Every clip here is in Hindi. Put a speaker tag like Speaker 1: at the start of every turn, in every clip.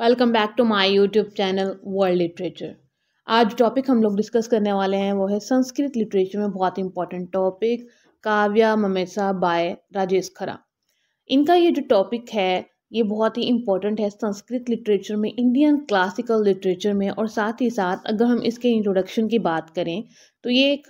Speaker 1: welcome back to my YouTube channel world literature आज टॉपिक हम लोग डिस्कस करने वाले हैं वो है संस्कृत लिटरेचर में बहुत important topic Kavyamimamsa by Rajasekhara इनका ये जो टॉपिक है ये बहुत ही इम्पॉर्टेंट है संस्कृत लिटरेचर में इंडियन क्लासिकल लिटरेचर में और साथ ही साथ अगर हम इसके इंट्रोडक्शन की बात करें तो ये एक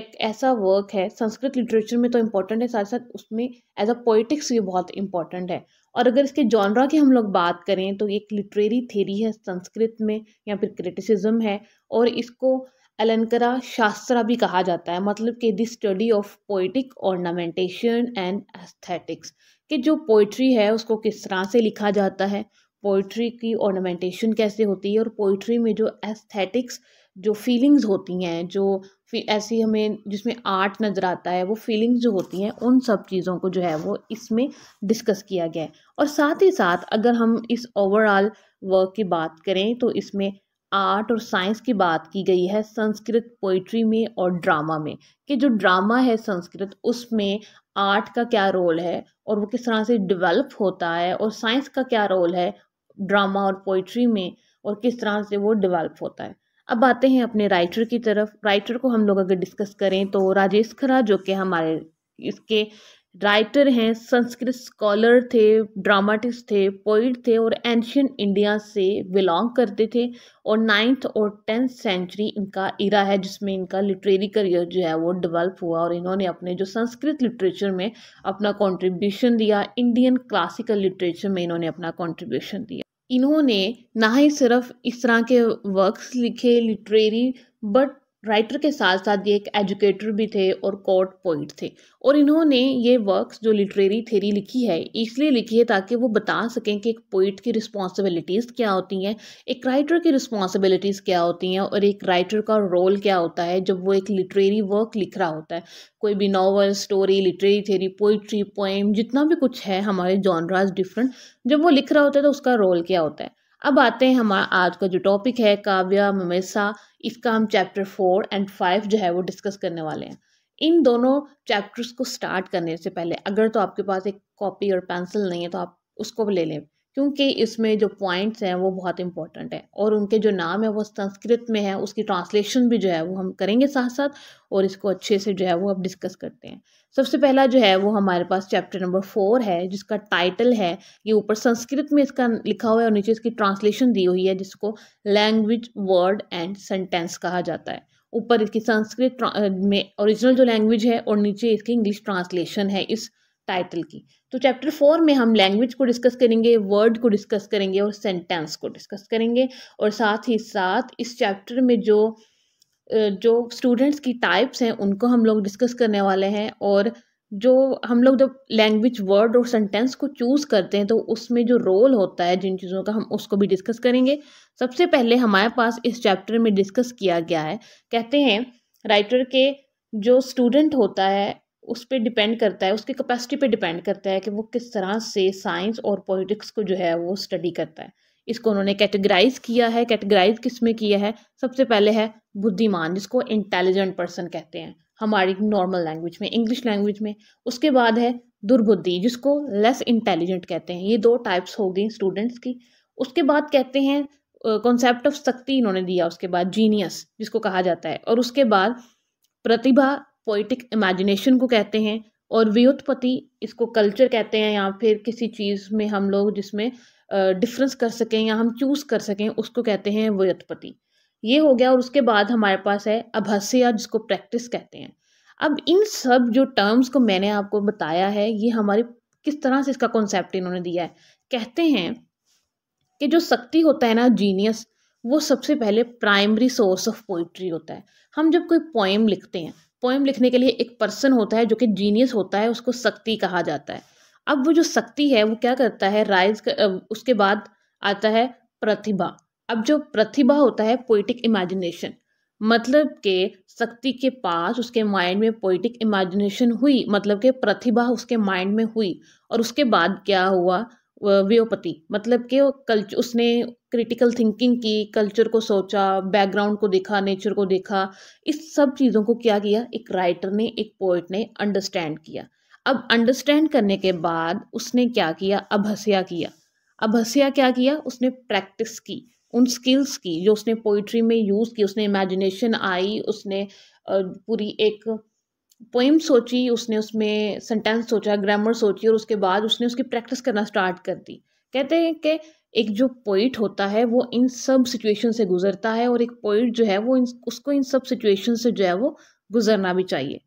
Speaker 1: एक ऐसा वर्क है संस्कृत लिटरेचर में तो इम्पॉर्टेंट है साथ साथ उसमें एज अ पोइटिक्स भी बहुत इम्पॉर्टेंट है और अगर इसके जॉनरा की हम लोग बात करें तो एक लिटरेरी थेरी है संस्कृत में या फिर क्रिटिसिज्म है और इसको अलंकरा शास्त्रा भी कहा जाता है मतलब कि the study of poetic ornamentation and aesthetics कि जो पोइट्री है उसको किस तरह से लिखा जाता है पोइट्री की ऑर्नामेंटेशन कैसे होती है और पोइट्री में जो एस्थेटिक्स जो फीलिंग्स होती हैं जो फिर ऐसी हमें जिसमें आर्ट नज़र आता है वो फीलिंग्स जो होती हैं उन सब चीज़ों को जो है वो इसमें डिस्कस किया गया है और साथ ही साथ अगर हम इस ओवरऑल वर्क की बात करें तो इसमें आर्ट और साइंस की बात की गई है संस्कृत पोइट्री में और ड्रामा में कि जो ड्रामा है संस्कृत उसमें आर्ट का क्या रोल है और वो किस तरह से डिवेलप होता है और साइंस का क्या रोल है ड्रामा और पोइट्री में और किस तरह से वो डिवेल्प होता है अब आते हैं अपने राइटर की तरफ राइटर को हम लोग अगर डिस्कस करें तो राजेश खरा जो कि हमारे इसके राइटर हैं संस्कृत स्कॉलर थे ड्रामाटिस्ट थे पोइट थे और एंशियन इंडिया से बिलोंग करते थे और नाइन्थ और टेंथ सेंचुरी इनका इरा है जिसमें इनका लिटरेरी करियर जो है वो डेवलप हुआ और इन्होंने अपने जो संस्कृत लिटरेचर में अपना कंट्रीब्यूशन दिया इंडियन क्लासिकल लिटरेचर में इन्होंने अपना कंट्रीब्यूशन दिया इन्होंने ना ही सिर्फ इस तरह के वर्क्स लिखे लिटरेरी बट राइटर के साथ साथ ये एक एजुकेटर भी थे और कोर्ट पोइट थे और इन्होंने ये वर्क्स जो लिटरेरी थेरी लिखी है इसलिए लिखी है ताकि वो बता सकें कि एक पोइट की रिस्पॉन्सिबिलिटीज़ क्या होती हैं एक राइटर की रिस्पॉन्सिबिलिटीज़ क्या होती हैं और एक राइटर का रोल क्या होता है जब वो एक लिटरेरी वर्क लिख रहा होता है कोई भी novel story literary theory poetry poem जितना भी कुछ है हमारे जॉनराज डिफरेंट जब वो लिख रहा होता है तो उसका रोल क्या होता है अब आते हैं हमारा आज का जो टॉपिक है काव्या ममेसा इसका हम चैप्टर फोर एंड फाइव जो है वो डिस्कस करने वाले हैं इन दोनों चैप्टर्स को स्टार्ट करने से पहले अगर तो आपके पास एक कॉपी और पेंसिल नहीं है तो आप उसको भी ले लें क्योंकि इसमें जो पॉइंट्स हैं वो बहुत इंपॉर्टेंट है और उनके जो नाम है वो संस्कृत में है उसकी ट्रांसलेशन भी जो है वो हम करेंगे साथ साथ और इसको अच्छे से जो है वो अब डिस्कस करते हैं सबसे पहला जो है वो हमारे पास चैप्टर नंबर फोर है जिसका टाइटल है ये ऊपर संस्कृत में इसका लिखा हुआ है और नीचे इसकी ट्रांसलेशन दी हुई है जिसको लैंग्वेज वर्ड एंड सेंटेंस कहा जाता है ऊपर इसकी संस्कृत में ओरिजिनल जो लैंग्वेज है और नीचे इसकी इंग्लिश ट्रांसलेशन है इस टाइटल की तो चैप्टर फोर में हम लैंग्वेज को डिस्कस करेंगे वर्ड को डिस्कस करेंगे और सेंटेंस को डिस्कस करेंगे और साथ ही साथ इस चैप्टर में जो जो स्टूडेंट्स की टाइप्स हैं उनको हम लोग डिस्कस करने वाले हैं और जो हम लोग जब लैंग्वेज वर्ड और सेंटेंस को चूज़ करते हैं तो उसमें जो रोल होता है जिन चीज़ों का हम उसको भी डिस्कस करेंगे सबसे पहले हमारे पास इस चैप्टर में डिस्कस किया गया है कहते हैं राइटर के जो स्टूडेंट होता है उस पर डिपेंड करता है उसकी कैपेसिटी पे डिपेंड करता है कि वो किस तरह से साइंस और पॉलिटिक्स को जो है वो स्टडी करता है इसको उन्होंने कैटेगराइज किया है कैटेगराइज किस में किया है सबसे पहले है बुद्धिमान जिसको इंटेलिजेंट पर्सन कहते हैं हमारी नॉर्मल लैंग्वेज में इंग्लिश लैंग्वेज में उसके बाद है दुर्बुद्धि जिसको लेस इंटेलिजेंट कहते हैं ये दो टाइप्स हो गई स्टूडेंट्स की उसके बाद कहते हैं कॉन्सेप्ट ऑफ शक्ति इन्होंने दिया उसके बाद जीनियस जिसको कहा जाता है और उसके बाद प्रतिभा पोइटिक इमेजिनेशन को कहते हैं और व्युत्पत्ति इसको कल्चर कहते हैं या फिर किसी चीज़ में हम लोग जिसमें डिफरेंस कर सकें या हम चूज़ कर सकें उसको कहते हैं व्युत्पत्ति ये हो गया और उसके बाद हमारे पास है अभस्य या जिसको प्रैक्टिस कहते हैं अब इन सब जो टर्म्स को मैंने आपको बताया है ये हमारे किस तरह से इसका कॉन्सेप्ट इन्होंने दिया है कहते हैं कि जो शक्ति होता है ना जीनियस वो सबसे पहले प्राइमरी सोर्स ऑफ पोइट्री होता है हम जब कोई पोएम लिखते हैं पोएम लिखने के लिए एक पर्सन होता है जो कि जीनियस होता है उसको शक्ति कहा जाता है अब वो जो शक्ति है वो क्या करता है राइज कर, उसके बाद आता है प्रतिभा अब जो प्रतिभा होता है पोइटिक इमेजिनेशन मतलब के शक्ति के पास उसके माइंड में पोइटिक इमेजिनेशन हुई मतलब के प्रतिभा उसके माइंड में हुई और उसके बाद क्या हुआ व्योपति मतलब कि कल्चर उसने क्रिटिकल थिंकिंग की कल्चर को सोचा बैकग्राउंड को देखा नेचर को देखा इस सब चीज़ों को क्या किया एक राइटर ने एक पोइट ने अंडरस्टैंड किया अब अंडरस्टैंड करने के बाद उसने क्या किया अभस्या किया अभस्या क्या किया उसने प्रैक्टिस की उन स्किल्स की जो उसने पोइट्री में यूज़ की उसने इमेजिनेशन आई उसने पूरी एक पोइम सोची उसने उसमें सेंटेंस सोचा ग्रामर सोची और उसके बाद उसने उसकी प्रैक्टिस करना स्टार्ट कर दी कहते हैं कि एक जो पोइट होता है वो इन सब सिचुएशन से गुजरता है और एक पोइट जो है वो इन उसको इन सब सिचुएशन से जो है वो गुजरना भी चाहिए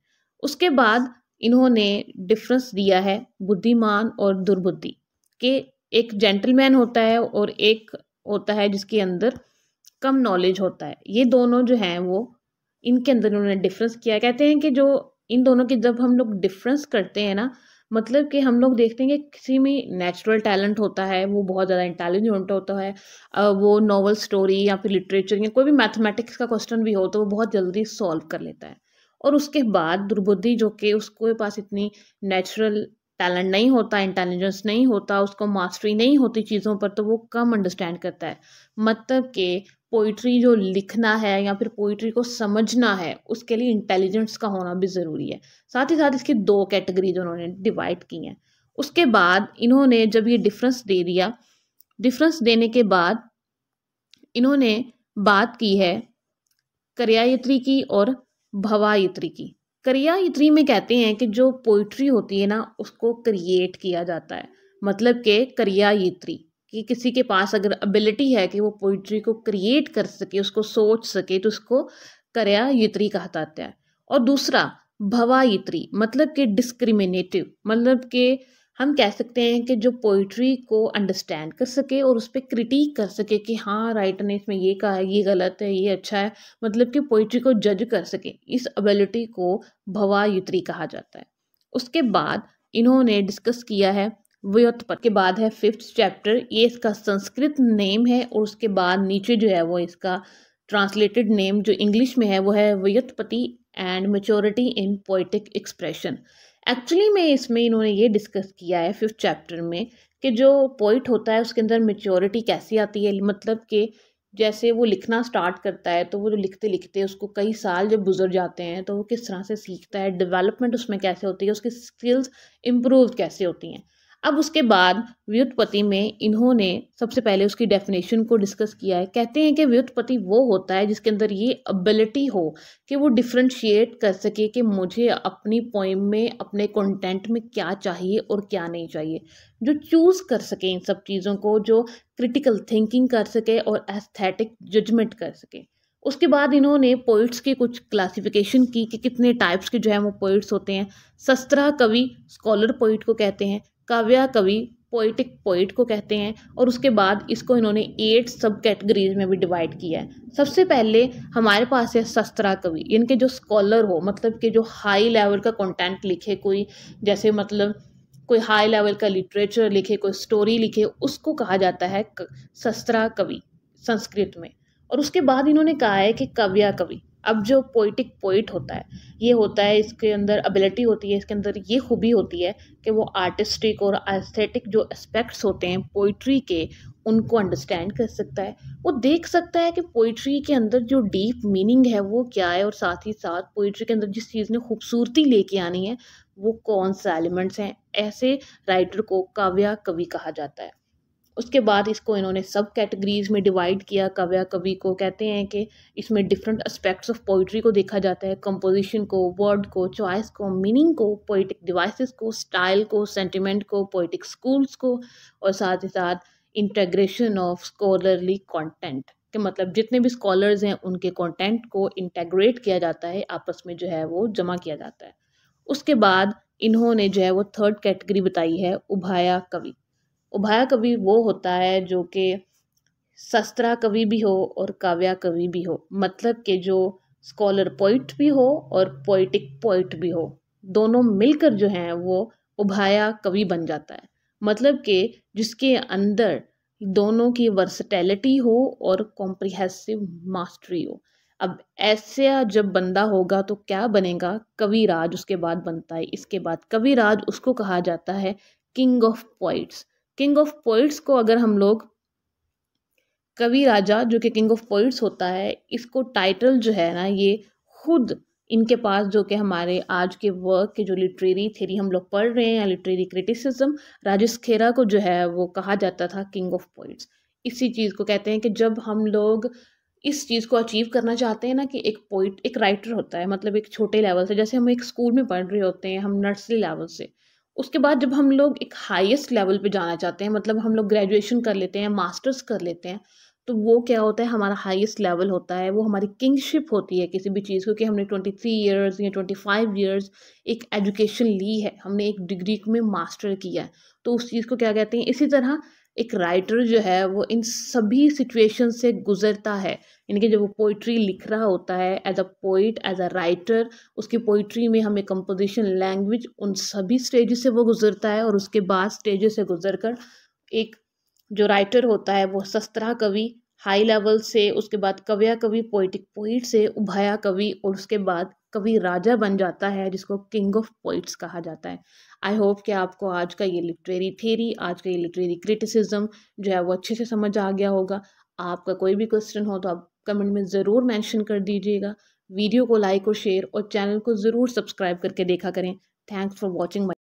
Speaker 1: उसके बाद इन्होंने डिफरेंस दिया है बुद्धिमान और दुर्बुद्धि के एक जेंटलमैन होता है और एक होता है जिसके अंदर कम नॉलेज होता है ये दोनों जो हैं वो इनके अंदर उन्होंने डिफरेंस किया कहते हैं कि जो इन दोनों के जब हम लोग डिफरेंस करते हैं ना मतलब कि हम लोग देखते हैं कि किसी में नेचुरल टैलेंट होता है वो बहुत ज़्यादा इंटेलिजेंट होता है वो नॉवल स्टोरी या फिर लिटरेचर या कोई भी मैथमेटिक्स का क्वेश्चन भी हो तो वो बहुत जल्दी सॉल्व कर लेता है और उसके बाद दुर्बुद्धि जो कि उसके पास इतनी नेचुरल टैलेंट नहीं होता इंटेलिजेंस नहीं होता उसको मास्टरी नहीं होती चीज़ों पर तो वो कम अंडरस्टैंड करता है मतलब कि पोइट्री जो लिखना है या फिर पोइट्री को समझना है उसके लिए इंटेलिजेंस का होना भी ज़रूरी है साथ ही साथ इसकी दो कैटेगरीज उन्होंने डिवाइड की हैं उसके बाद इन्होंने जब ये डिफरेंस दे दिया डिफरेंस देने के बाद इन्होंने बात की है करियायत्री की और भवायत्री की करियायत्री में कहते हैं कि जो पोइट्री होती है ना उसको क्रिएट किया जाता है मतलब के करियायत्री कि किसी के पास अगर एबिलिटी है कि वो पोइट्री को क्रिएट कर सके उसको सोच सके तो उसको करया यत्री कहा जाता है और दूसरा भवा यत्री मतलब कि डिस्क्रिमिनेटिव मतलब कि हम कह सकते हैं कि जो पोइट्री को अंडरस्टैंड कर सके और उस पर क्रिटिक कर सके कि हाँ राइटर ने इसमें ये कहा है ये गलत है ये अच्छा है मतलब कि पोइट्री को जज कर सके इस एबिलिटी को भवा युत्री कहा जाता है उसके बाद इन्होंने डिस्कस किया है व्युत्पत्ति के बाद है फिफ्थ चैप्टर ये इसका संस्कृत नेम है और उसके बाद नीचे जो है वो इसका ट्रांसलेटेड नेम जो इंग्लिश में है वो है व्युत्पत्ति and maturity in poetic expression actually में इसमें इन्होंने ये डिस्कस किया है फिफ्थ चैप्टर में कि जो पोइट होता है उसके अंदर मेच्योरिटी कैसी आती है मतलब कि जैसे वो लिखना स्टार्ट करता है तो वो जो लिखते लिखते उसको कई साल जब गुजर जाते हैं तो वो किस तरह से सीखता है डेवलपमेंट उसमें कैसे होती है उसकी स्किल्स इम्प्रूव कैसे होती हैं अब उसके बाद व्युत्पत्ति में इन्होंने सबसे पहले उसकी डेफिनेशन को डिस्कस किया है कहते हैं कि व्युत्पत्ति वो होता है जिसके अंदर ये एबिलिटी हो कि वो डिफ्रेंशिएट कर सके कि मुझे अपनी पोइम में अपने कंटेंट में क्या चाहिए और क्या नहीं चाहिए जो चूज़ कर सके इन सब चीज़ों को जो क्रिटिकल थिंकिंग कर सके और एस्थेटिक जजमेंट कर सके उसके बाद इन्होंने पोइट्स की कुछ क्लासिफिकेशन की कि कितने टाइप्स के जो है वो पोइट्स होते हैं सस्त्रा कवि स्कॉलर पोइट को कहते हैं काव्या कवि पोइटिक पोइट को कहते हैं और उसके बाद इसको इन्होंने एट सब कैटेगरीज में भी डिवाइड किया है सबसे पहले हमारे पास है शस्त्रा कवि इनके जो स्कॉलर हो मतलब कि जो हाई लेवल का कंटेंट लिखे कोई जैसे मतलब कोई हाई लेवल का लिटरेचर लिखे कोई स्टोरी लिखे उसको कहा जाता है शस्त्रा कवि संस्कृत में और उसके बाद इन्होंने कहा है कि कव्या कवि अब जो पोइटिक पोइट होता है ये होता है इसके अंदर एबिलिटी होती है इसके अंदर ये खूबी होती है कि वो आर्टिस्टिक और एस्थेटिक जो एस्पेक्ट्स होते हैं पोइट्री के उनको अंडरस्टैंड कर सकता है वो देख सकता है कि पोइट्री के अंदर जो डीप मीनिंग है वो क्या है और साथ ही साथ पोइट्री के अंदर जिस चीज़ ने खूबसूरती लेके आनी है वो कौन सा एलिमेंट्स हैं ऐसे राइटर को काव्या कवि कहा जाता है उसके बाद इसको इन्होंने सब कैटेगरीज में डिवाइड किया कव्या कवि को कहते हैं कि इसमें डिफरेंट एस्पेक्ट्स ऑफ पोइट्री को देखा जाता है कंपोजिशन को वर्ड को चॉइस को मीनिंग को पोइटिक डिवाइसेस को स्टाइल को सेंटिमेंट को पोइटिक स्कूल्स को और साथ ही साथ इंटेग्रेशन ऑफ स्कॉलरली कंटेंट के मतलब जितने भी स्कॉलर्स हैं उनके कॉन्टेंट को इंटेग्रेट किया जाता है आपस में जो है वो जमा किया जाता है उसके बाद इन्होंने जो है वो थर्ड कैटेगरी बताई है उभाया कवि उभया कवि वो होता है जो कि शस्त्रा कवि भी हो और काव्या कवि भी हो मतलब कि जो स्कॉलर पोइट भी हो और पोइटिक पोइट भी हो दोनों मिलकर जो हैं वो उभाया कवि बन जाता है मतलब कि जिसके अंदर दोनों की वर्सटैलिटी हो और कॉम्प्रिहेंसिव मास्टरी हो अब ऐसा जब बंदा होगा तो क्या बनेगा कविराज उसके बाद बनता है इसके बाद कविराज उसको कहा जाता है king of poets king of poets को अगर हम लोग कवि राजा जो कि किंग ऑफ पोइट्स होता है इसको टाइटल जो है ना ये खुद इनके पास जो कि हमारे आज के वर्क के जो लिटरेरी थेरी हम लोग पढ़ रहे हैं या लिटरेरी क्रिटिसिज्म राजेश खेरा को जो है वो कहा जाता था किंग ऑफ पोइट्स इसी चीज़ को कहते हैं कि जब हम लोग इस चीज़ को अचीव करना चाहते हैं ना कि एक पोइट एक राइटर होता है मतलब एक छोटे लेवल से जैसे हम एक स्कूल में पढ़ रहे होते हैं हम नर्सरी लेवल से उसके बाद जब हम लोग एक हाईएस्ट लेवल पे जाना चाहते हैं मतलब हम लोग ग्रेजुएशन कर लेते हैं मास्टर्स कर लेते हैं तो वो क्या होता है हमारा हाईएस्ट लेवल होता है वो हमारी किंगशिप होती है किसी भी चीज़ को कि हमने ट्वेंटी थ्री ईयर्स या ट्वेंटी फाइव ईयर्स एक एजुकेशन ली है हमने एक डिग्री में मास्टर किया है तो उस चीज़ को क्या कहते हैं इसी तरह एक राइटर जो है वो इन सभी सिचुएशन से गुजरता है यानी कि जब वो पोइट्री लिख रहा होता है as a poet as a writer उसकी पोइट्री में हमें कंपोजिशन लैंग्वेज उन सभी स्टेज से वो गुजरता है और उसके बाद स्टेज से गुजर कर एक जो राइटर होता है वो सस्त्रा कवि हाई लेवल से उसके बाद कव्या कवि पोइटिक पोइट से उभया कवि और उसके बाद कवि राजा बन जाता है जिसको किंग ऑफ पोइट्स कहा जाता है आई होप कि आपको आज का ये लिटरेरी थेरी आज का ये लिटरेरी क्रिटिसिज्म जो है वो अच्छे से समझ आ गया होगा आपका कोई भी क्वेश्चन हो तो आप कमेंट में ज़रूर मेंशन कर दीजिएगा वीडियो को लाइक और शेयर और चैनल को ज़रूर सब्सक्राइब करके देखा करें थैंक्स फॉर वॉचिंग